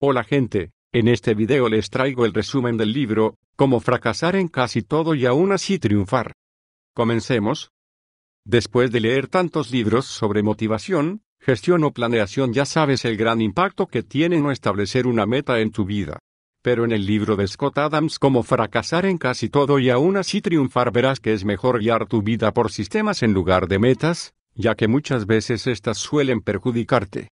Hola gente, en este video les traigo el resumen del libro, Cómo fracasar en casi todo y aún así triunfar. Comencemos. Después de leer tantos libros sobre motivación, gestión o planeación ya sabes el gran impacto que tiene no establecer una meta en tu vida. Pero en el libro de Scott Adams Cómo fracasar en casi todo y aún así triunfar verás que es mejor guiar tu vida por sistemas en lugar de metas, ya que muchas veces estas suelen perjudicarte.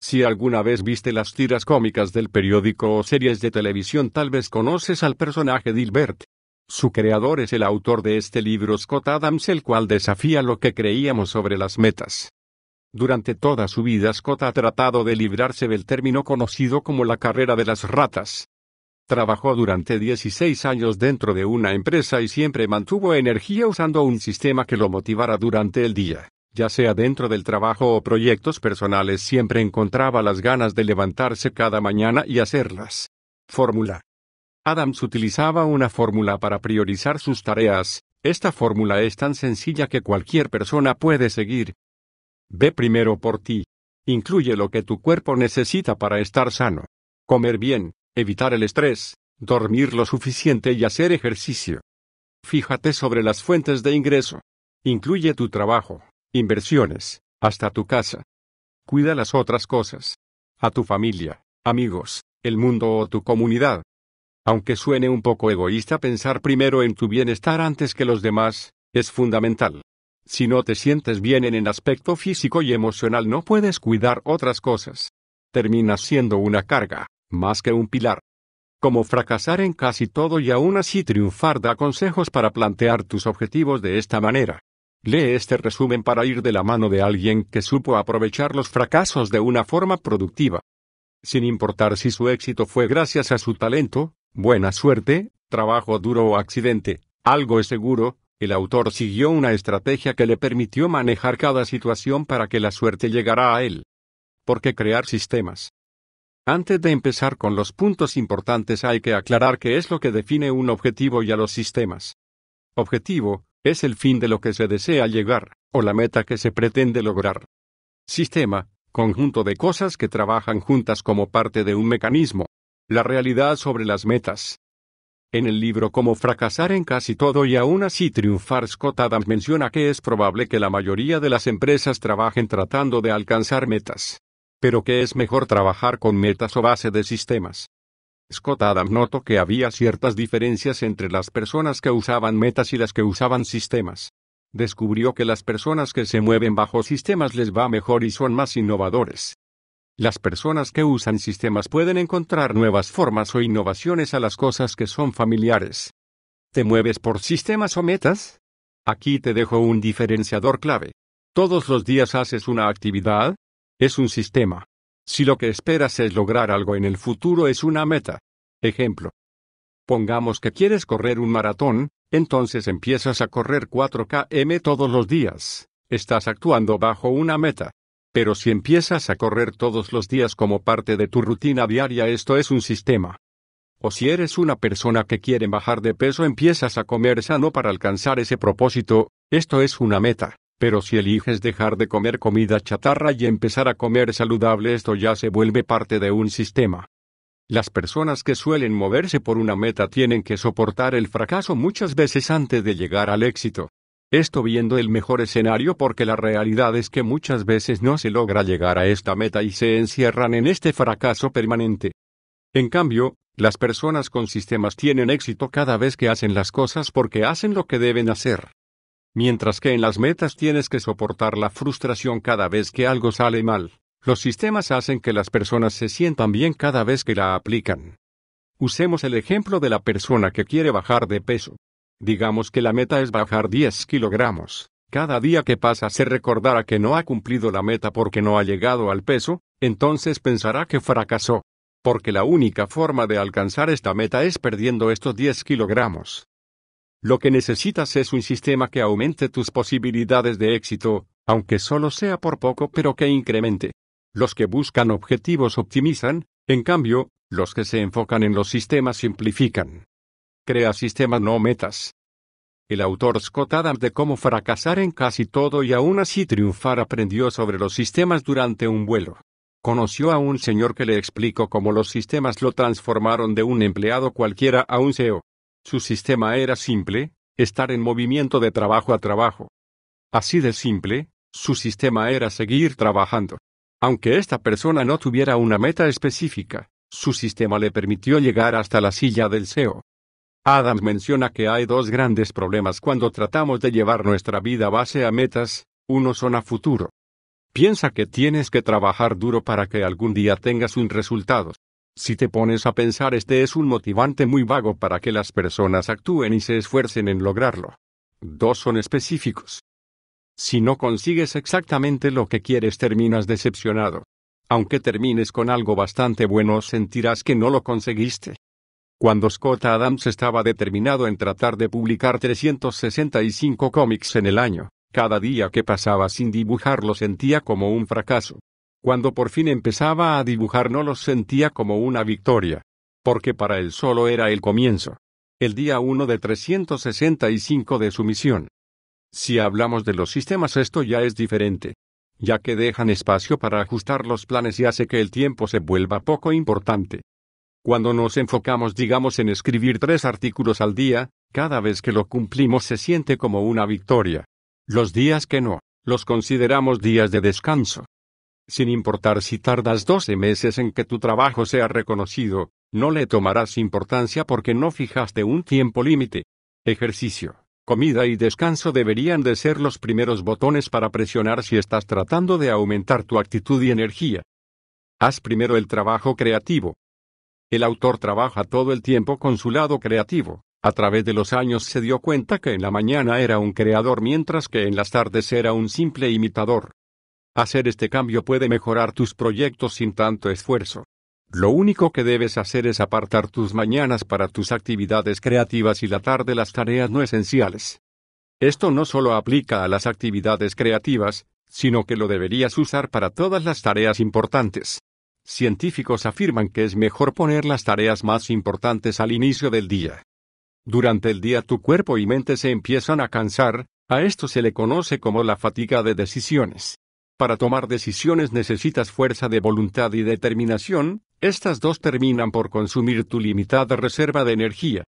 Si alguna vez viste las tiras cómicas del periódico o series de televisión tal vez conoces al personaje Dilbert. Su creador es el autor de este libro Scott Adams el cual desafía lo que creíamos sobre las metas. Durante toda su vida Scott ha tratado de librarse del término conocido como la carrera de las ratas. Trabajó durante 16 años dentro de una empresa y siempre mantuvo energía usando un sistema que lo motivara durante el día ya sea dentro del trabajo o proyectos personales, siempre encontraba las ganas de levantarse cada mañana y hacerlas. Fórmula. Adams utilizaba una fórmula para priorizar sus tareas. Esta fórmula es tan sencilla que cualquier persona puede seguir. Ve primero por ti. Incluye lo que tu cuerpo necesita para estar sano. Comer bien, evitar el estrés, dormir lo suficiente y hacer ejercicio. Fíjate sobre las fuentes de ingreso. Incluye tu trabajo, inversiones, hasta tu casa. Cuida las otras cosas. A tu familia, amigos, el mundo o tu comunidad. Aunque suene un poco egoísta pensar primero en tu bienestar antes que los demás, es fundamental. Si no te sientes bien en el aspecto físico y emocional no puedes cuidar otras cosas. Terminas siendo una carga, más que un pilar. Como fracasar en casi todo y aún así triunfar da consejos para plantear tus objetivos de esta manera. Lee este resumen para ir de la mano de alguien que supo aprovechar los fracasos de una forma productiva. Sin importar si su éxito fue gracias a su talento, buena suerte, trabajo duro o accidente, algo es seguro, el autor siguió una estrategia que le permitió manejar cada situación para que la suerte llegara a él. ¿Por qué crear sistemas? Antes de empezar con los puntos importantes hay que aclarar qué es lo que define un objetivo y a los sistemas. Objetivo, es el fin de lo que se desea llegar, o la meta que se pretende lograr. Sistema, conjunto de cosas que trabajan juntas como parte de un mecanismo. La realidad sobre las metas. En el libro Como fracasar en casi todo y aún así triunfar, Scott Adams menciona que es probable que la mayoría de las empresas trabajen tratando de alcanzar metas, pero que es mejor trabajar con metas o base de sistemas. Scott Adam notó que había ciertas diferencias entre las personas que usaban metas y las que usaban sistemas. Descubrió que las personas que se mueven bajo sistemas les va mejor y son más innovadores. Las personas que usan sistemas pueden encontrar nuevas formas o innovaciones a las cosas que son familiares. ¿Te mueves por sistemas o metas? Aquí te dejo un diferenciador clave. ¿Todos los días haces una actividad? Es un sistema. Si lo que esperas es lograr algo en el futuro es una meta. Ejemplo. Pongamos que quieres correr un maratón, entonces empiezas a correr 4 km todos los días. Estás actuando bajo una meta. Pero si empiezas a correr todos los días como parte de tu rutina diaria, esto es un sistema. O si eres una persona que quiere bajar de peso, empiezas a comer sano para alcanzar ese propósito, esto es una meta. Pero si eliges dejar de comer comida chatarra y empezar a comer saludable, esto ya se vuelve parte de un sistema. Las personas que suelen moverse por una meta tienen que soportar el fracaso muchas veces antes de llegar al éxito. Esto viendo el mejor escenario porque la realidad es que muchas veces no se logra llegar a esta meta y se encierran en este fracaso permanente. En cambio, las personas con sistemas tienen éxito cada vez que hacen las cosas porque hacen lo que deben hacer. Mientras que en las metas tienes que soportar la frustración cada vez que algo sale mal, los sistemas hacen que las personas se sientan bien cada vez que la aplican. Usemos el ejemplo de la persona que quiere bajar de peso. Digamos que la meta es bajar 10 kilogramos. Cada día que pasa se recordará que no ha cumplido la meta porque no ha llegado al peso, entonces pensará que fracasó. Porque la única forma de alcanzar esta meta es perdiendo estos 10 kilogramos. Lo que necesitas es un sistema que aumente tus posibilidades de éxito, aunque solo sea por poco, pero que incremente. Los que buscan objetivos optimizan, en cambio, los que se enfocan en los sistemas simplifican. Crea sistemas no metas. El autor Scott Adams de cómo fracasar en casi todo y aún así triunfar aprendió sobre los sistemas durante un vuelo. Conoció a un señor que le explicó cómo los sistemas lo transformaron de un empleado cualquiera a un CEO. Su sistema era simple, estar en movimiento de trabajo a trabajo. Así de simple, su sistema era seguir trabajando. Aunque esta persona no tuviera una meta específica, su sistema le permitió llegar hasta la silla del CEO. Adams menciona que hay dos grandes problemas cuando tratamos de llevar nuestra vida base a metas, uno son a futuro. Piensa que tienes que trabajar duro para que algún día tengas un resultado. Si te pones a pensar, este es un motivante muy vago para que las personas actúen y se esfuercen en lograrlo. Dos son específicos. Si no consigues exactamente lo que quieres, terminas decepcionado. Aunque termines con algo bastante bueno, sentirás que no lo conseguiste. Cuando Scott Adams estaba determinado en tratar de publicar 365 cómics en el año, cada día que pasaba sin dibujarlo sentía como un fracaso. Cuando por fin empezaba a dibujar no los sentía como una victoria, porque para él solo era el comienzo. El día 1 de 365 de su misión. Si hablamos de los sistemas esto ya es diferente, ya que dejan espacio para ajustar los planes y hace que el tiempo se vuelva poco importante. Cuando nos enfocamos digamos en escribir tres artículos al día, cada vez que lo cumplimos se siente como una victoria. Los días que no, los consideramos días de descanso sin importar si tardas 12 meses en que tu trabajo sea reconocido, no le tomarás importancia porque no fijaste un tiempo límite. Ejercicio, comida y descanso deberían de ser los primeros botones para presionar si estás tratando de aumentar tu actitud y energía. Haz primero el trabajo creativo. El autor trabaja todo el tiempo con su lado creativo. A través de los años se dio cuenta que en la mañana era un creador mientras que en las tardes era un simple imitador. Hacer este cambio puede mejorar tus proyectos sin tanto esfuerzo. Lo único que debes hacer es apartar tus mañanas para tus actividades creativas y la tarde las tareas no esenciales. Esto no solo aplica a las actividades creativas, sino que lo deberías usar para todas las tareas importantes. Científicos afirman que es mejor poner las tareas más importantes al inicio del día. Durante el día tu cuerpo y mente se empiezan a cansar, a esto se le conoce como la fatiga de decisiones. Para tomar decisiones necesitas fuerza de voluntad y determinación, estas dos terminan por consumir tu limitada reserva de energía.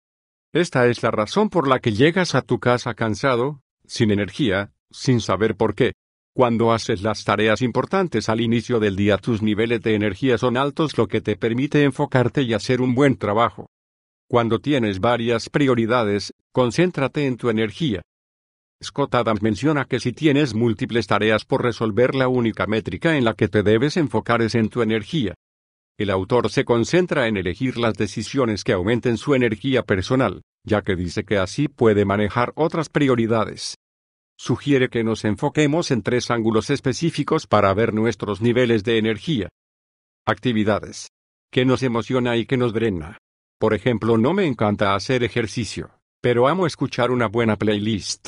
Esta es la razón por la que llegas a tu casa cansado, sin energía, sin saber por qué. Cuando haces las tareas importantes al inicio del día tus niveles de energía son altos lo que te permite enfocarte y hacer un buen trabajo. Cuando tienes varias prioridades, concéntrate en tu energía. Scott Adams menciona que si tienes múltiples tareas por resolver, la única métrica en la que te debes enfocar es en tu energía. El autor se concentra en elegir las decisiones que aumenten su energía personal, ya que dice que así puede manejar otras prioridades. Sugiere que nos enfoquemos en tres ángulos específicos para ver nuestros niveles de energía. Actividades. Que nos emociona y que nos drena. Por ejemplo, no me encanta hacer ejercicio, pero amo escuchar una buena playlist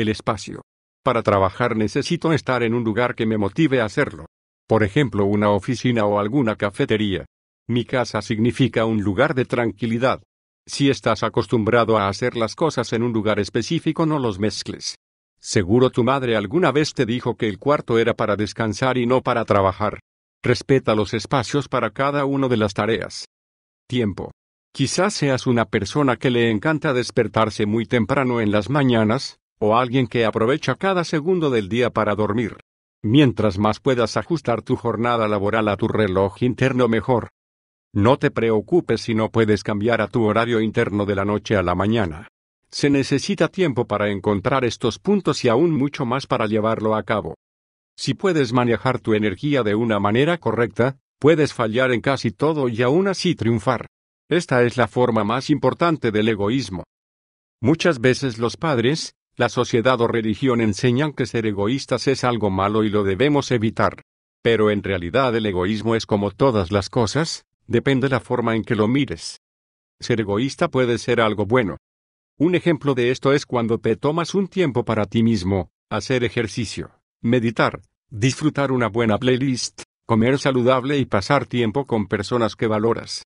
el espacio. Para trabajar necesito estar en un lugar que me motive a hacerlo. Por ejemplo, una oficina o alguna cafetería. Mi casa significa un lugar de tranquilidad. Si estás acostumbrado a hacer las cosas en un lugar específico, no los mezcles. Seguro tu madre alguna vez te dijo que el cuarto era para descansar y no para trabajar. Respeta los espacios para cada una de las tareas. Tiempo. Quizás seas una persona que le encanta despertarse muy temprano en las mañanas, o alguien que aprovecha cada segundo del día para dormir. Mientras más puedas ajustar tu jornada laboral a tu reloj interno mejor. No te preocupes si no puedes cambiar a tu horario interno de la noche a la mañana. Se necesita tiempo para encontrar estos puntos y aún mucho más para llevarlo a cabo. Si puedes manejar tu energía de una manera correcta, puedes fallar en casi todo y aún así triunfar. Esta es la forma más importante del egoísmo. Muchas veces los padres, la sociedad o religión enseñan que ser egoístas es algo malo y lo debemos evitar. Pero en realidad el egoísmo es como todas las cosas, depende la forma en que lo mires. Ser egoísta puede ser algo bueno. Un ejemplo de esto es cuando te tomas un tiempo para ti mismo, hacer ejercicio, meditar, disfrutar una buena playlist, comer saludable y pasar tiempo con personas que valoras.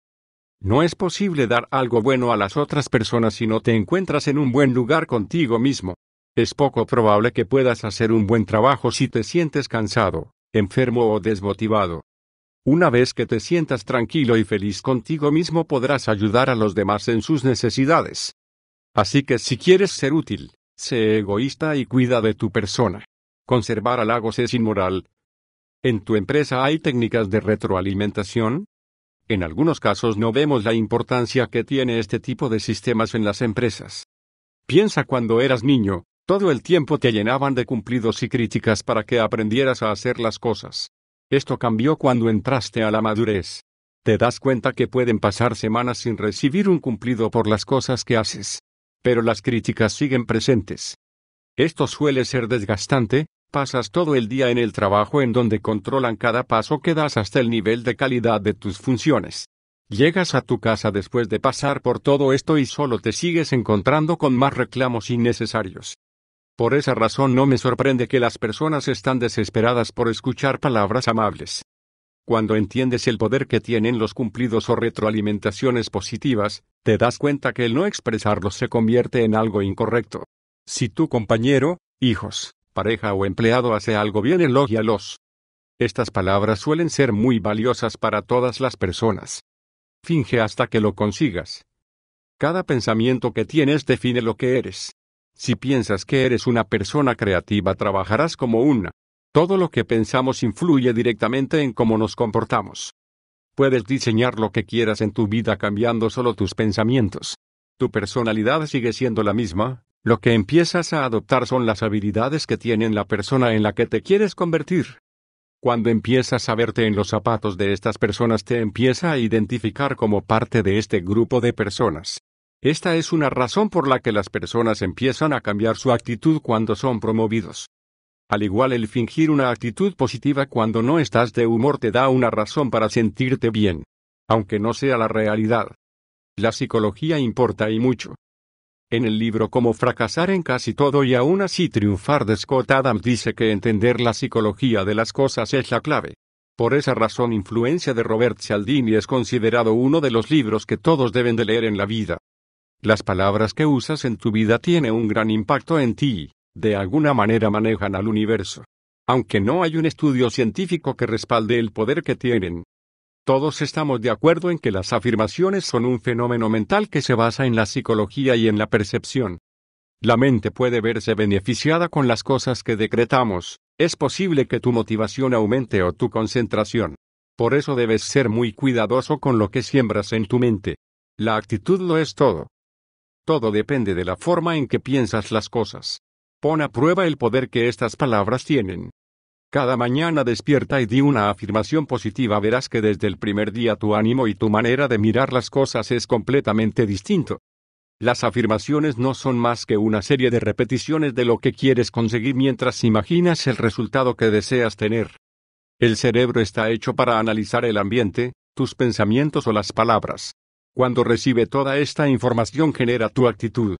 No es posible dar algo bueno a las otras personas si no te encuentras en un buen lugar contigo mismo. Es poco probable que puedas hacer un buen trabajo si te sientes cansado, enfermo o desmotivado. Una vez que te sientas tranquilo y feliz contigo mismo podrás ayudar a los demás en sus necesidades. Así que si quieres ser útil, sé egoísta y cuida de tu persona. Conservar halagos es inmoral. En tu empresa hay técnicas de retroalimentación, en algunos casos no vemos la importancia que tiene este tipo de sistemas en las empresas. Piensa cuando eras niño, todo el tiempo te llenaban de cumplidos y críticas para que aprendieras a hacer las cosas. Esto cambió cuando entraste a la madurez. Te das cuenta que pueden pasar semanas sin recibir un cumplido por las cosas que haces. Pero las críticas siguen presentes. Esto suele ser desgastante, Pasas todo el día en el trabajo en donde controlan cada paso que das hasta el nivel de calidad de tus funciones. Llegas a tu casa después de pasar por todo esto y solo te sigues encontrando con más reclamos innecesarios. Por esa razón no me sorprende que las personas están desesperadas por escuchar palabras amables. Cuando entiendes el poder que tienen los cumplidos o retroalimentaciones positivas, te das cuenta que el no expresarlos se convierte en algo incorrecto. Si tu compañero, hijos, pareja o empleado hace algo bien, los Estas palabras suelen ser muy valiosas para todas las personas. Finge hasta que lo consigas. Cada pensamiento que tienes define lo que eres. Si piensas que eres una persona creativa, trabajarás como una. Todo lo que pensamos influye directamente en cómo nos comportamos. Puedes diseñar lo que quieras en tu vida cambiando solo tus pensamientos. Tu personalidad sigue siendo la misma, lo que empiezas a adoptar son las habilidades que tienen la persona en la que te quieres convertir. Cuando empiezas a verte en los zapatos de estas personas te empieza a identificar como parte de este grupo de personas. Esta es una razón por la que las personas empiezan a cambiar su actitud cuando son promovidos. Al igual el fingir una actitud positiva cuando no estás de humor te da una razón para sentirte bien, aunque no sea la realidad. La psicología importa y mucho. En el libro Como fracasar en casi todo y aún así triunfar de Scott Adams dice que entender la psicología de las cosas es la clave. Por esa razón Influencia de Robert Cialdini es considerado uno de los libros que todos deben de leer en la vida. Las palabras que usas en tu vida tienen un gran impacto en ti, de alguna manera manejan al universo. Aunque no hay un estudio científico que respalde el poder que tienen, todos estamos de acuerdo en que las afirmaciones son un fenómeno mental que se basa en la psicología y en la percepción. La mente puede verse beneficiada con las cosas que decretamos, es posible que tu motivación aumente o tu concentración. Por eso debes ser muy cuidadoso con lo que siembras en tu mente. La actitud lo es todo. Todo depende de la forma en que piensas las cosas. Pon a prueba el poder que estas palabras tienen. Cada mañana despierta y di una afirmación positiva, verás que desde el primer día tu ánimo y tu manera de mirar las cosas es completamente distinto. Las afirmaciones no son más que una serie de repeticiones de lo que quieres conseguir mientras imaginas el resultado que deseas tener. El cerebro está hecho para analizar el ambiente, tus pensamientos o las palabras. Cuando recibe toda esta información genera tu actitud.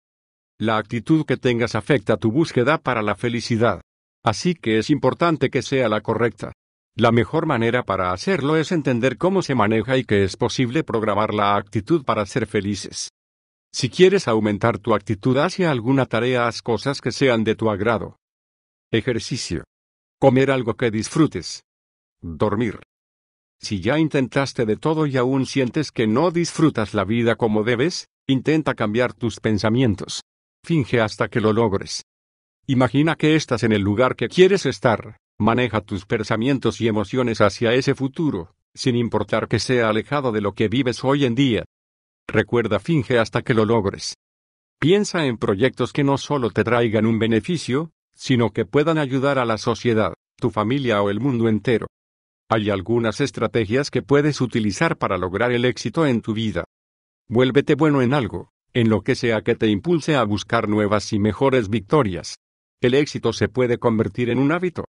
La actitud que tengas afecta tu búsqueda para la felicidad. Así que es importante que sea la correcta. La mejor manera para hacerlo es entender cómo se maneja y que es posible programar la actitud para ser felices. Si quieres aumentar tu actitud hacia alguna tarea, haz cosas que sean de tu agrado. Ejercicio. Comer algo que disfrutes. Dormir. Si ya intentaste de todo y aún sientes que no disfrutas la vida como debes, intenta cambiar tus pensamientos. Finge hasta que lo logres. Imagina que estás en el lugar que quieres estar, maneja tus pensamientos y emociones hacia ese futuro, sin importar que sea alejado de lo que vives hoy en día. Recuerda, finge hasta que lo logres. Piensa en proyectos que no solo te traigan un beneficio, sino que puedan ayudar a la sociedad, tu familia o el mundo entero. Hay algunas estrategias que puedes utilizar para lograr el éxito en tu vida. Vuélvete bueno en algo, en lo que sea que te impulse a buscar nuevas y mejores victorias. El éxito se puede convertir en un hábito.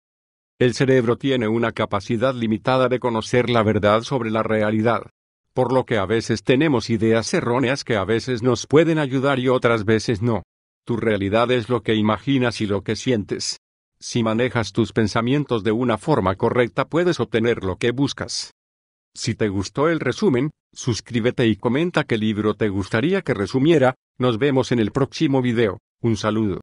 El cerebro tiene una capacidad limitada de conocer la verdad sobre la realidad, por lo que a veces tenemos ideas erróneas que a veces nos pueden ayudar y otras veces no. Tu realidad es lo que imaginas y lo que sientes. Si manejas tus pensamientos de una forma correcta puedes obtener lo que buscas. Si te gustó el resumen, suscríbete y comenta qué libro te gustaría que resumiera, nos vemos en el próximo video, un saludo.